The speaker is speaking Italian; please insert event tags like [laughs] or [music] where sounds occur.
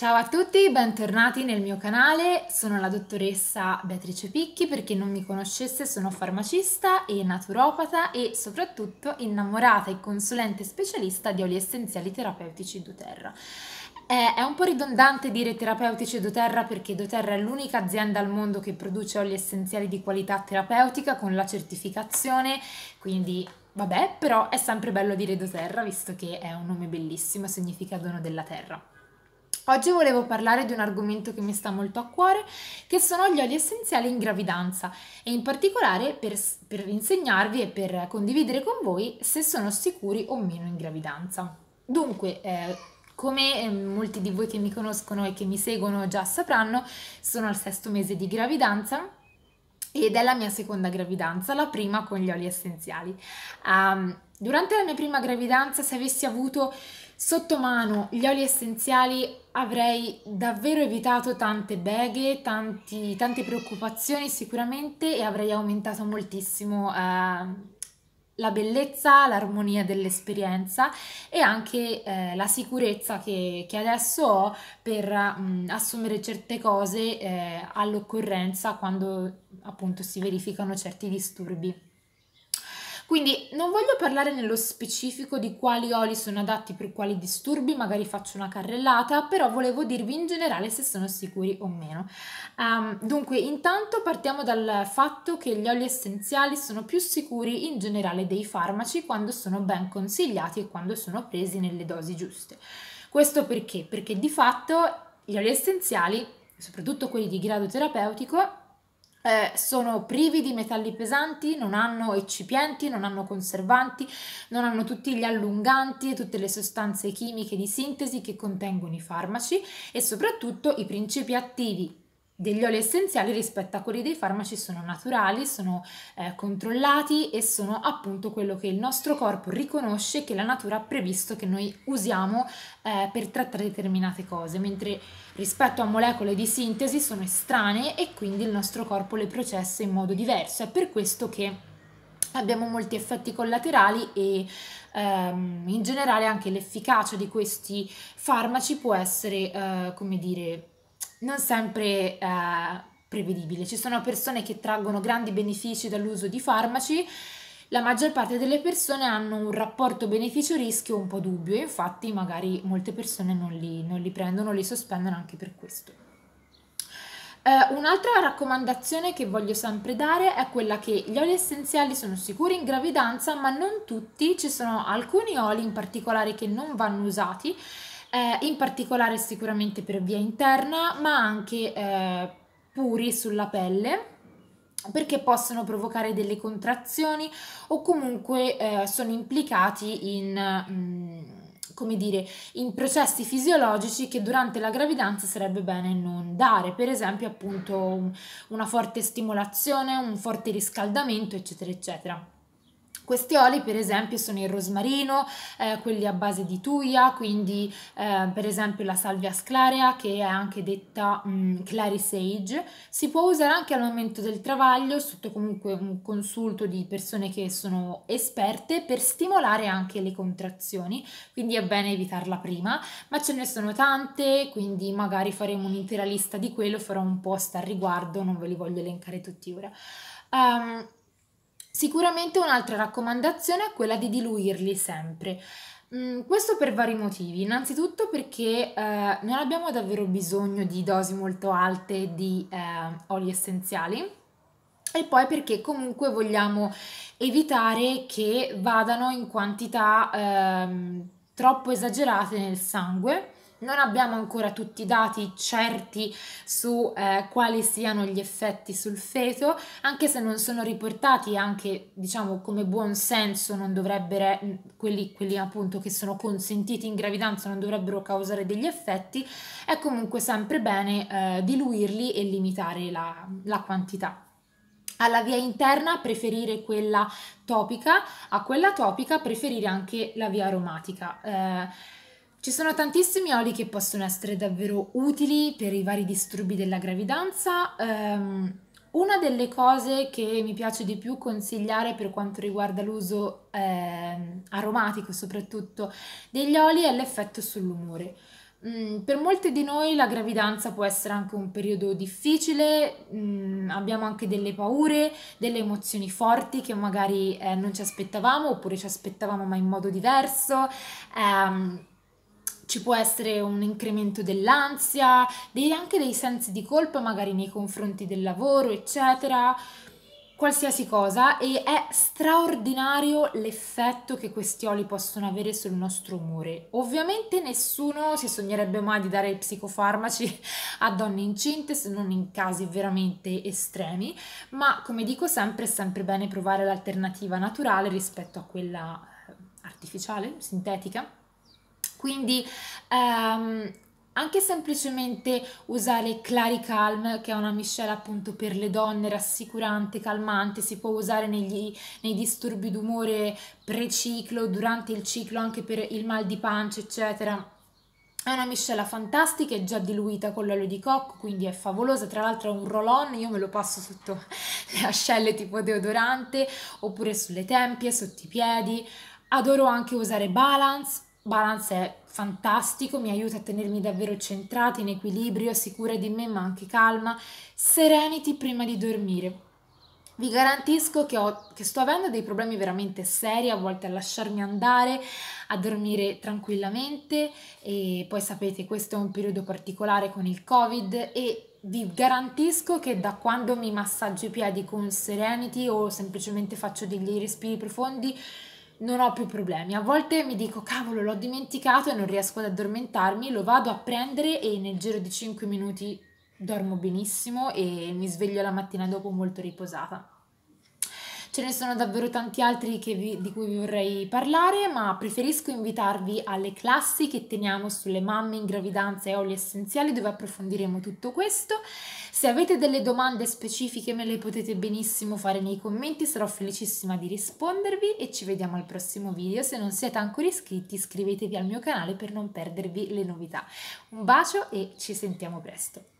Ciao a tutti, bentornati nel mio canale, sono la dottoressa Beatrice Picchi, per chi non mi conoscesse sono farmacista e naturopata e soprattutto innamorata e consulente specialista di oli essenziali terapeutici doTERRA. È un po' ridondante dire terapeutici doTERRA perché doTERRA è l'unica azienda al mondo che produce oli essenziali di qualità terapeutica con la certificazione, quindi vabbè, però è sempre bello dire doTERRA visto che è un nome bellissimo e significa dono della terra. Oggi volevo parlare di un argomento che mi sta molto a cuore, che sono gli oli essenziali in gravidanza e in particolare per, per insegnarvi e per condividere con voi se sono sicuri o meno in gravidanza. Dunque, eh, come ehm, molti di voi che mi conoscono e che mi seguono già sapranno, sono al sesto mese di gravidanza ed è la mia seconda gravidanza, la prima con gli oli essenziali. Um, durante la mia prima gravidanza, se avessi avuto Sotto mano gli oli essenziali avrei davvero evitato tante beghe, tanti, tante preoccupazioni sicuramente e avrei aumentato moltissimo eh, la bellezza, l'armonia dell'esperienza e anche eh, la sicurezza che, che, adesso ho per mh, assumere certe cose eh, all'occorrenza quando appunto si verificano certi disturbi. Quindi non voglio parlare nello specifico di quali oli sono adatti per quali disturbi, magari faccio una carrellata, però volevo dirvi in generale se sono sicuri o meno. Um, dunque, intanto partiamo dal fatto che gli oli essenziali sono più sicuri in generale dei farmaci quando sono ben consigliati e quando sono presi nelle dosi giuste. Questo perché? Perché di fatto gli oli essenziali, soprattutto quelli di grado terapeutico, eh, sono privi di metalli pesanti, non hanno eccipienti, non hanno conservanti, non hanno tutti gli allunganti e tutte le sostanze chimiche di sintesi che contengono i farmaci e soprattutto i principi attivi degli oli essenziali rispetto a quelli dei farmaci sono naturali, sono eh, controllati e sono appunto quello che il nostro corpo riconosce che la natura ha previsto che noi usiamo eh, per trattare determinate cose, mentre rispetto a molecole di sintesi sono estranee e quindi il nostro corpo le processa in modo diverso. È per questo che abbiamo molti effetti collaterali e ehm, in generale anche l'efficacia di questi farmaci può essere, eh, come dire, non sempre eh, prevedibile. Ci sono persone che traggono grandi benefici dall'uso di farmaci, la maggior parte delle persone hanno un rapporto beneficio-rischio un po' dubbio, infatti magari molte persone non li, non li prendono, li sospendono anche per questo. Uh, un'altra raccomandazione che voglio sempre dare è quella che gli oli essenziali sono sicuri in gravidanza, ma non tutti, ci sono alcuni oli in particolare che non vanno usati eh, in particolare sicuramente per via interna, ma anche eh, puri sulla pelle perché possono provocare delle contrazioni o comunque eh, sono implicati in... Mh, mm, come dire, in processi fisiologici che durante la gravidanza sarebbe bene non dare, per esempio appunto una forte stimolazione, un forte riscaldamento, eccetera, eccetera. Questi oli per esempio sono il rosmarino, eh, quelli a base di tuia, quindi eh, per esempio la salvia sclarea che è anche detta mh, mm, clary sage. Si può usare anche al momento del travaglio, sotto comunque un consulto di persone che sono esperte, per stimolare anche le contrazioni, quindi è bene evitarla prima, ma ce ne sono tante, quindi magari faremo un'intera lista di quello, farò un post al riguardo, non ve li voglio elencare tutti ora. Um, Sicuramente un'altra raccomandazione è quella di diluirli sempre. Mm, questo per vari motivi, innanzitutto perché eh, non abbiamo davvero bisogno di dosi molto alte di eh, oli essenziali e poi perché comunque vogliamo evitare che vadano in quantità eh, troppo esagerate nel sangue non abbiamo ancora tutti i dati certi su eh, quali siano gli effetti sul feto, anche se non sono riportati, anche diciamo come buon senso non dovrebbero, mm, quelli, quelli appunto che sono consentiti in gravidanza non dovrebbero causare degli effetti, è comunque sempre bene eh, diluirli e limitare la, la quantità alla via interna preferire quella topica, a quella topica preferire anche la via aromatica. Eh, ci sono tantissimi oli che possono essere davvero utili per i vari disturbi della gravidanza. Um, una delle cose che mi piace di più consigliare per quanto riguarda l'uso eh, aromatico soprattutto degli oli è l'effetto sull'umore. Mm, per molte di noi la gravidanza può essere anche un periodo difficile, mm, abbiamo anche delle paure, delle emozioni forti che magari eh, non ci aspettavamo oppure ci aspettavamo ma in modo diverso. Um, ci può essere un incremento dell'ansia, dei, anche dei sensi di colpa magari nei confronti del lavoro, eccetera, qualsiasi cosa e è straordinario l'effetto che questi oli possono avere sul nostro umore. Ovviamente nessuno si sognerebbe mai di dare psicofarmaci a donne incinte se non in casi veramente estremi, ma come dico sempre è sempre bene provare l'alternativa naturale rispetto a quella eh, artificiale, sintetica. Quindi ehm, anche semplicemente usare Claricalm, che è una miscela appunto per le donne, rassicurante, calmante, si può usare negli, nei disturbi d'umore preciclo, durante il ciclo, anche per il mal di pancia, eccetera. È una miscela fantastica, è già diluita con l'olio di cocco, quindi è favolosa. Tra l'altro è un roll-on, io me lo passo sotto [laughs] le ascelle tipo deodorante, oppure sulle tempie, sotto i piedi. Adoro anche usare Balance Balance è fantastico, mi aiuta a tenermi davvero centrata, in equilibrio, sicura di me ma anche calma. Serenity prima di dormire. Vi garantisco che, ho, che, sto avendo dei problemi veramente seri a volte a lasciarmi andare, a dormire tranquillamente e poi sapete questo è un periodo particolare con il covid e vi garantisco che da quando mi massaggio i piedi con Serenity o semplicemente faccio degli respiri profondi non ho più problemi. A volte mi dico, cavolo, l'ho dimenticato e non riesco ad addormentarmi, lo vado a prendere e nel giro di 5 minuti dormo benissimo e mi sveglio la mattina dopo molto riposata ce ne sono davvero tanti altri vi, di cui vi vorrei parlare, ma preferisco invitarvi alle classi che teniamo sulle mamme in gravidanza e oli essenziali dove approfondiremo tutto questo. Se avete delle domande specifiche me le potete benissimo fare nei commenti, sarò felicissima di rispondervi e ci vediamo al prossimo video. Se non siete ancora iscritti iscrivetevi al mio canale per non perdervi le novità. Un bacio e ci sentiamo presto.